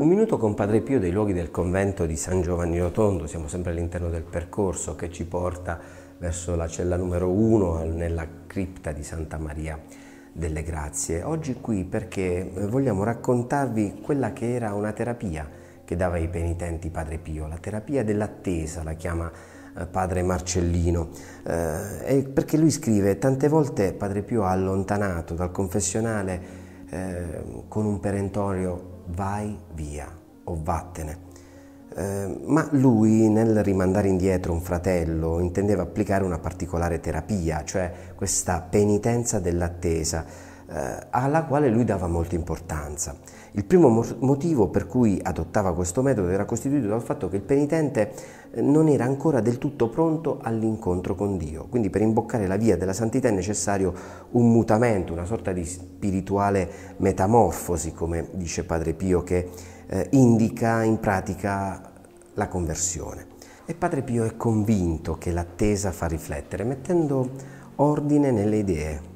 Un minuto con Padre Pio dei luoghi del convento di San Giovanni Rotondo, siamo sempre all'interno del percorso che ci porta verso la cella numero 1 nella cripta di Santa Maria delle Grazie. Oggi qui perché eh, vogliamo raccontarvi quella che era una terapia che dava ai penitenti Padre Pio, la terapia dell'attesa, la chiama eh, padre Marcellino, eh, perché lui scrive tante volte padre Pio ha allontanato dal confessionale eh, con un perentorio vai via o vattene. Eh, ma lui nel rimandare indietro un fratello intendeva applicare una particolare terapia, cioè questa penitenza dell'attesa, eh, alla quale lui dava molta importanza. Il primo motivo per cui adottava questo metodo era costituito dal fatto che il penitente eh, non era ancora del tutto pronto all'incontro con Dio, quindi per imboccare la via della santità è necessario un mutamento, una sorta di spirituale metamorfosi, come dice Padre Pio, che eh, indica in pratica la conversione. E Padre Pio è convinto che l'attesa fa riflettere, mettendo ordine nelle idee,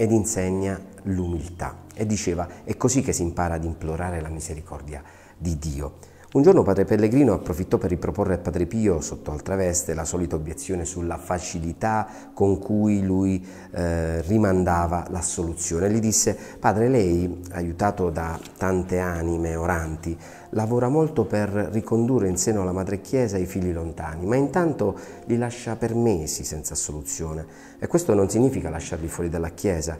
ed insegna l'umiltà. E diceva, è così che si impara ad implorare la misericordia di Dio. Un giorno padre Pellegrino approfittò per riproporre a padre Pio, sotto altra veste, la solita obiezione sulla facilità con cui lui eh, rimandava l'assoluzione. Gli disse, padre lei, aiutato da tante anime oranti, lavora molto per ricondurre in seno alla madre chiesa i figli lontani, ma intanto li lascia per mesi senza assoluzione. E questo non significa lasciarli fuori dalla chiesa.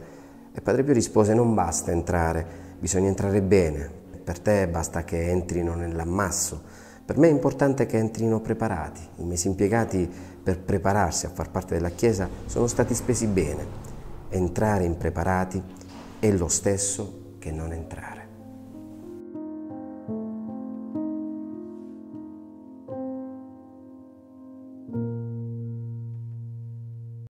E padre Pio rispose, non basta entrare, bisogna entrare bene, per te basta che entrino nell'ammasso. Per me è importante che entrino preparati. I mesi impiegati per prepararsi a far parte della Chiesa sono stati spesi bene. Entrare impreparati è lo stesso che non entrare.